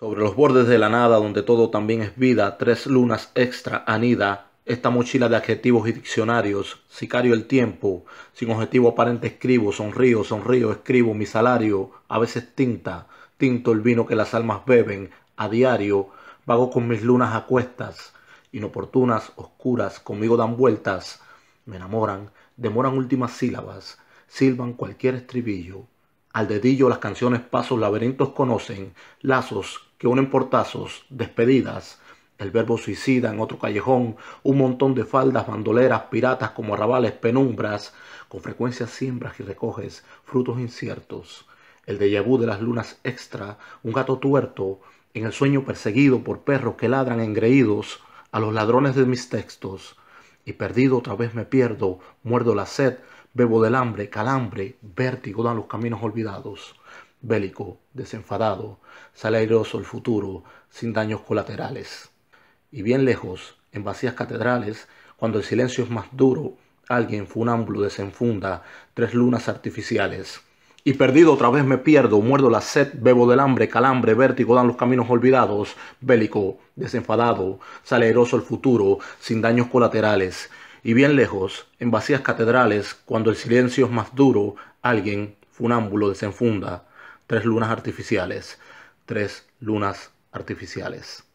Sobre los bordes de la nada, donde todo también es vida, tres lunas extra anida, esta mochila de adjetivos y diccionarios, sicario el tiempo, sin objetivo aparente escribo, sonrío, sonrío, escribo mi salario, a veces tinta, tinto el vino que las almas beben, a diario, vago con mis lunas a cuestas, inoportunas, oscuras, conmigo dan vueltas, me enamoran, demoran últimas sílabas, silban cualquier estribillo. Al dedillo las canciones pasos laberintos conocen, lazos que unen portazos, despedidas, el verbo suicida en otro callejón, un montón de faldas, bandoleras, piratas como arrabales, penumbras, con frecuencia siembras y recoges frutos inciertos, el de vu de las lunas extra, un gato tuerto, en el sueño perseguido por perros que ladran engreídos a los ladrones de mis textos, y perdido otra vez me pierdo, muerdo la sed, bebo del hambre, calambre, vértigo dan los caminos olvidados bélico, desenfadado, sale el futuro, sin daños colaterales. Y bien lejos, en vacías catedrales, cuando el silencio es más duro, alguien funámbulo desenfunda tres lunas artificiales. Y perdido otra vez me pierdo, muerdo la sed, bebo del hambre, calambre, vértigo dan los caminos olvidados, bélico, desenfadado, saleroso el futuro, sin daños colaterales. Y bien lejos, en vacías catedrales, cuando el silencio es más duro, alguien, funámbulo, desenfunda tres lunas artificiales, tres lunas artificiales.